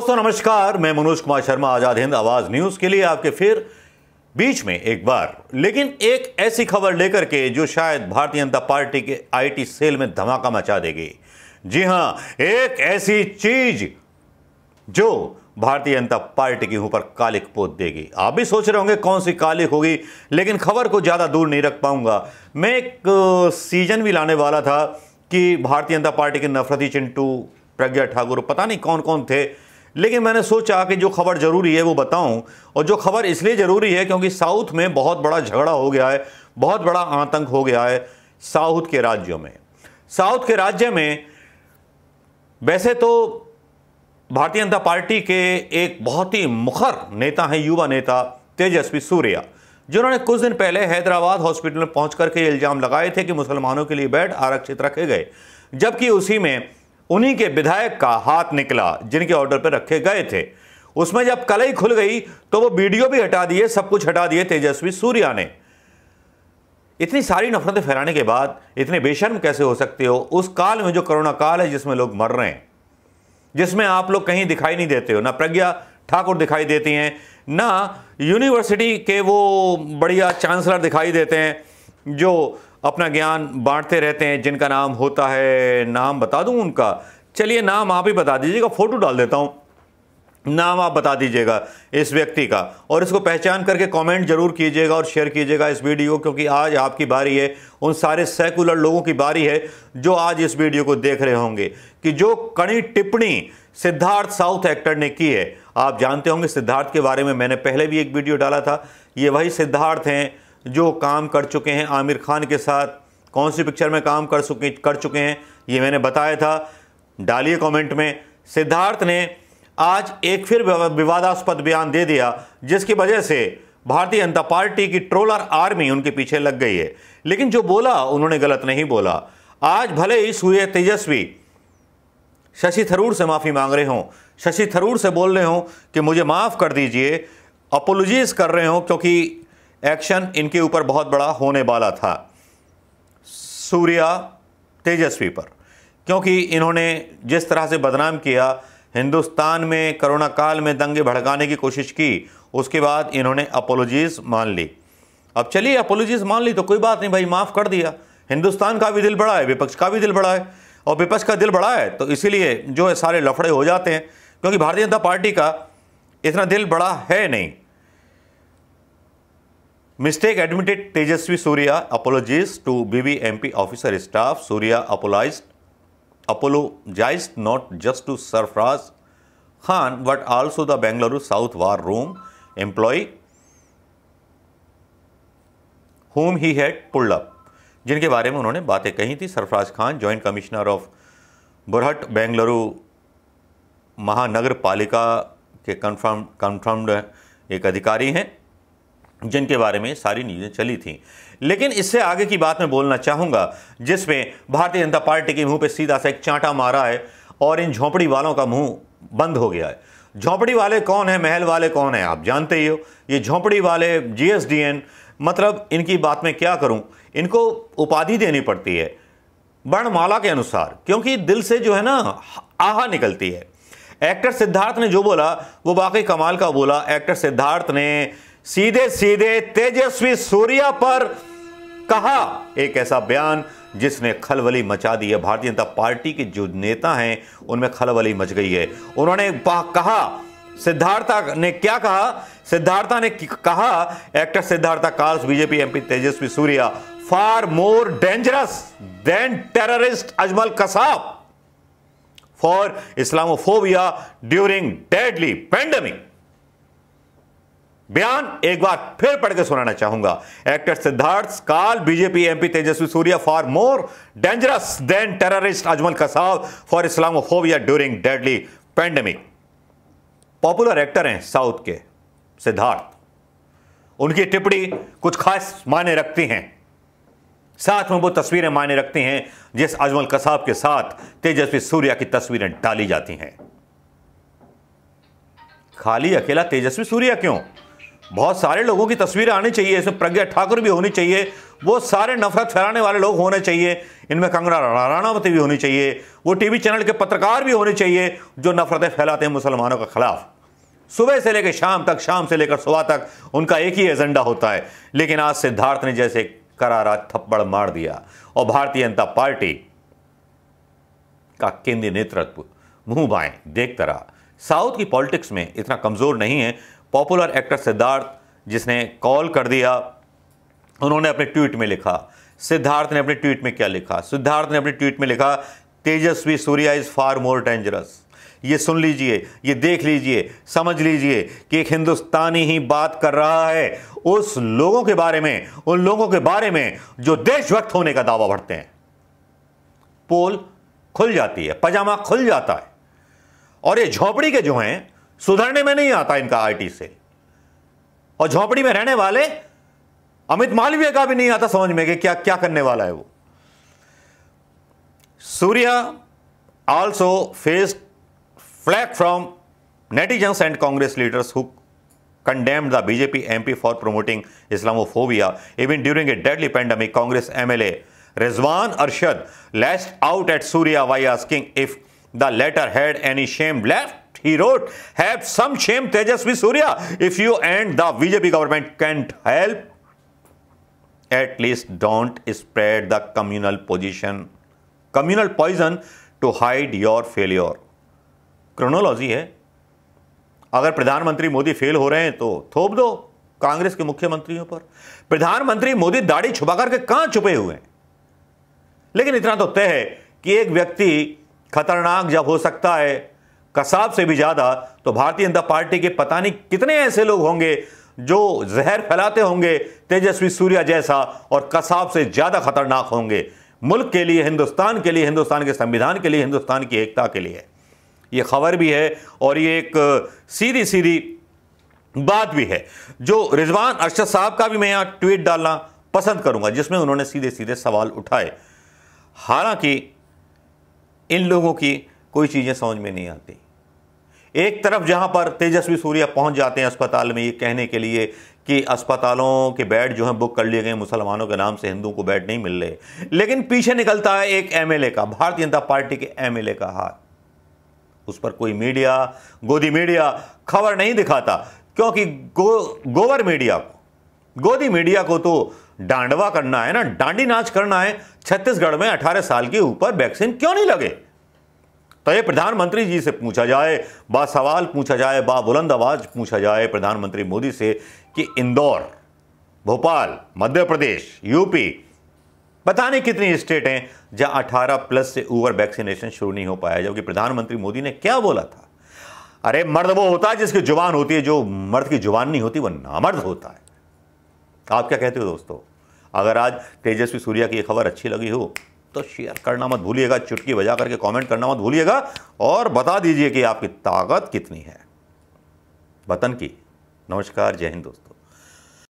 दोस्तों नमस्कार मैं मनोज कुमार शर्मा आजाद हिंद आवाज न्यूज के लिए आपके फिर बीच में एक बार लेकिन एक ऐसी खबर लेकर के जो शायद भारतीय जनता पार्टी के आईटी सेल में धमाका मचा देगी जी हां एक ऐसी चीज जो भारतीय जनता पार्टी के ऊपर कालिक पोत देगी आप भी सोच रहे होंगे कौन सी कालिक होगी लेकिन खबर को ज़्यादा दूर नहीं रख पाऊंगा मैं एक सीजन भी लाने वाला था कि भारतीय जनता पार्टी के नफरती चिंटू प्रज्ञा ठाकुर पता नहीं कौन कौन थे लेकिन मैंने सोचा कि जो खबर ज़रूरी है वो बताऊं और जो खबर इसलिए ज़रूरी है क्योंकि साउथ में बहुत बड़ा झगड़ा हो गया है बहुत बड़ा आतंक हो गया है साउथ के राज्यों में साउथ के राज्य में वैसे तो भारतीय जनता पार्टी के एक बहुत ही मुखर नेता हैं युवा नेता तेजस्वी सूर्या जिन्होंने कुछ दिन पहले हैदराबाद हॉस्पिटल में पहुंच करके इल्ज़ाम लगाए थे कि मुसलमानों के लिए बेड आरक्षित रखे गए जबकि उसी में उन्हीं के विधायक का हाथ निकला जिनके ऑर्डर पर रखे गए थे उसमें जब कलई खुल गई तो वो वीडियो भी हटा दिए सब कुछ हटा दिए तेजस्वी सूर्या ने इतनी सारी नफरतें फैलाने के बाद इतने बेशर्म कैसे हो सकते हो उस काल में जो कोरोना काल है जिसमें लोग मर रहे हैं जिसमें आप लोग कहीं दिखाई नहीं देते हो ना प्रज्ञा ठाकुर दिखाई देती हैं ना यूनिवर्सिटी के वो बढ़िया चांसलर दिखाई देते हैं जो अपना ज्ञान बांटते रहते हैं जिनका नाम होता है नाम बता दूं उनका चलिए नाम आप ही बता दीजिएगा फ़ोटो डाल देता हूँ नाम आप बता दीजिएगा इस व्यक्ति का और इसको पहचान करके कमेंट जरूर कीजिएगा और शेयर कीजिएगा इस वीडियो क्योंकि आज आपकी बारी है उन सारे सेकुलर लोगों की बारी है जो आज इस वीडियो को देख रहे होंगे कि जो कड़ी टिप्पणी सिद्धार्थ साउथ एक्टर ने की है आप जानते होंगे सिद्धार्थ के बारे में मैंने पहले भी एक वीडियो डाला था ये वही सिद्धार्थ हैं जो काम कर चुके हैं आमिर खान के साथ कौन सी पिक्चर में काम कर चुके कर चुके हैं ये मैंने बताया था डालिए कमेंट में सिद्धार्थ ने आज एक फिर विवादास्पद बयान दे दिया जिसकी वजह से भारतीय जनता पार्टी की ट्रोलर आर्मी उनके पीछे लग गई है लेकिन जो बोला उन्होंने गलत नहीं बोला आज भले ही सूर्य तेजस्वी शशि थरूर से माफ़ी मांग रहे हों शशि थरूर से बोल रहे हों कि मुझे माफ़ कर दीजिए अपोलोजीज़ कर रहे हों क्योंकि एक्शन इनके ऊपर बहुत बड़ा होने वाला था सूर्या तेजस्वी पर क्योंकि इन्होंने जिस तरह से बदनाम किया हिंदुस्तान में कोरोना काल में दंगे भड़काने की कोशिश की उसके बाद इन्होंने अपोलोजीज मान ली अब चलिए अपोलोजीज मान ली तो कोई बात नहीं भाई माफ़ कर दिया हिंदुस्तान का भी दिल बड़ा है विपक्ष का भी दिल बड़ा है और विपक्ष का दिल बड़ा है तो इसीलिए जो है सारे लफड़े हो जाते हैं क्योंकि भारतीय जनता पार्टी का इतना दिल बड़ा है नहीं mistake admitted Tejasvi Surya apologies to be M P officer staff Surya apologise apologise not just to Sarfaraz Khan but also the Bengaluru south war room employ whom he had pulled up जिनके बारे में उन्होंने बातें कही थी Sarfaraz Khan joint commissioner of Bruhat Bengaluru Mahanagara Palike के कन्फर्म कन्फर्म्ड एक अधिकारी हैं जिनके बारे में सारी न्यूज़ें चली थी लेकिन इससे आगे की बात मैं बोलना चाहूँगा जिसमें भारतीय जनता पार्टी के मुंह पे सीधा सा एक चांटा मारा है और इन झोंपड़ी वालों का मुंह बंद हो गया है झोंपड़ी वाले कौन है महल वाले कौन है आप जानते ही हो ये झोंपड़ी वाले जी मतलब इनकी बात में क्या करूं इनको उपाधि देनी पड़ती है वर्णमाला के अनुसार क्योंकि दिल से जो है ना आहा निकलती है एक्टर सिद्धार्थ ने जो बोला वो वाकई कमाल का बोला एक्टर सिद्धार्थ ने सीधे सीधे तेजस्वी सूर्या पर कहा एक ऐसा बयान जिसने खलबली मचा दी है भारतीय जनता पार्टी के जो नेता हैं उनमें खलबली मच गई है उन्होंने कहा सिद्धार्था ने क्या कहा सिद्धार्था ने कहा actor Siddhartha calls BJP MP Tejasvi Surya far more dangerous than terrorist Ajmal Kasab for Islamophobia during deadly pandemic बयान एक बार फिर पढ़ के सुनाना चाहूंगा actor Siddharth call BJP MP Tejasvi Surya for more dangerous than terrorist Ajmal Kasab for Islamophobia during deadly pandemic popular actor हैं साउथ के सिद्धार्थ उनकी टिप्पणी कुछ खास मायने रखती हैं साथ में वो तस्वीरें मायने रखती हैं जिस अजमल कसाब के साथ तेजस्वी सूर्या की तस्वीरें डाली जाती हैं खाली अकेला तेजस्वी सूर्या क्यों बहुत सारे लोगों की तस्वीरें आनी चाहिए इसमें प्रज्ञा ठाकुर भी होनी चाहिए वो सारे नफरत फैलाने वाले लोग होने चाहिए इनमें कंगना राणावती भी होनी चाहिए वो टीवी चैनल के पत्रकार भी होने चाहिए जो नफरतें फैलाते हैं मुसलमानों के खिलाफ सुबह से लेकर शाम तक शाम से लेकर सुबह तक उनका एक ही एजेंडा होता है लेकिन आज सिद्धार्थ ने जैसे करारा थप्पड़ मार दिया और भारतीय जनता पार्टी का केंद्रीय नेतृत्व मुंह बाएं देखता रहा साउथ की पॉलिटिक्स में इतना कमज़ोर नहीं है पॉपुलर एक्टर सिद्धार्थ जिसने कॉल कर दिया उन्होंने अपने ट्वीट में लिखा सिद्धार्थ ने अपने ट्वीट में क्या लिखा सिद्धार्थ ने अपने ट्वीट में लिखा Tejasvi Surya is far more dangerous ये सुन लीजिए ये देख लीजिए समझ लीजिए कि एक हिंदुस्तानी ही बात कर रहा है उस लोगों के बारे में उन लोगों के बारे में जो देशभक्त होने का दावा भरते हैं पोल खुल जाती है पजामा खुल जाता है और ये झोपड़ी के जो हैं सुधरने में नहीं आता इनका आईटी से और झोपड़ी में रहने वाले अमित मालवीय का भी नहीं आता समझ में कि क्या क्या करने वाला है वो Surya also face flak from netizen and Congress leaders who condemned the BJP MP for promoting Islamophobia even during a deadly pandemic Congress MLA Rizwan Arshad lashed out at Surya why asking if the latter had any shame left He wrote, have some shame Tejasvi Surya. If you and the BJP government can't help, at least don't spread the communal position, communal poison to hide your failure. Chronology है अगर प्रधानमंत्री Modi fail हो रहे हैं तो थोप दो कांग्रेस के मुख्यमंत्रियों पर प्रधानमंत्री मोदी दाढ़ी छुपा करके कहां छुपे हुए हैं लेकिन इतना तो तय है कि एक व्यक्ति खतरनाक जब हो सकता है कसाब से भी ज़्यादा तो भारतीय जनता पार्टी के पता नहीं कितने ऐसे लोग होंगे जो जहर फैलाते होंगे तेजस्वी सूर्या जैसा और कसाब से ज़्यादा खतरनाक होंगे मुल्क के लिए हिंदुस्तान के लिए हिंदुस्तान के संविधान के लिए हिंदुस्तान की एकता के लिए ये खबर भी है और ये एक सीधी सीधी बात भी है जो रिजवान अरशद साहब का भी मैं यहाँ ट्वीट डालना पसंद करूंगा जिसमें उन्होंने सीधे सीधे सवाल उठाए हालांकि इन लोगों की कोई चीज़ें समझ में नहीं आती एक तरफ जहां पर तेजस्वी सूर्या पहुंच जाते हैं अस्पताल में ये कहने के लिए कि अस्पतालों के बेड जो हैं बुक कर लिए गए मुसलमानों के नाम से हिंदुओं को बेड नहीं मिल रहे लेकिन पीछे निकलता है एक एमएलए का भारतीय जनता पार्टी के एमएलए का हाथ उस पर कोई मीडिया गोदी मीडिया खबर नहीं दिखाता क्योंकि गो, गोवर मीडिया को गोदी मीडिया को तो डांडवा करना है ना डांडी नाच करना है छत्तीसगढ़ में अठारह साल के ऊपर वैक्सीन क्यों नहीं लगे तो ये प्रधानमंत्री जी से पूछा जाए बा सवाल पूछा जाए बा बुलंद आवाज़ पूछा जाए प्रधानमंत्री मोदी से कि इंदौर भोपाल मध्य प्रदेश यूपी बताने कितनी स्टेट हैं जहां 18 प्लस से ऊपर वैक्सीनेशन शुरू नहीं हो पाया जबकि प्रधानमंत्री मोदी ने क्या बोला था अरे मर्द वो होता है जिसकी जुबान होती है जो मर्द की जुबान नहीं होती वह नामर्द होता है आप क्या कहते हो दोस्तों अगर आज तेजस्वी सूर्या की यह खबर अच्छी लगी हो तो शेयर करना मत भूलिएगा चुटकी बजा करके कमेंट करना मत भूलिएगा और बता दीजिए कि आपकी ताकत कितनी है वतन की नमस्कार जय हिंद दोस्तों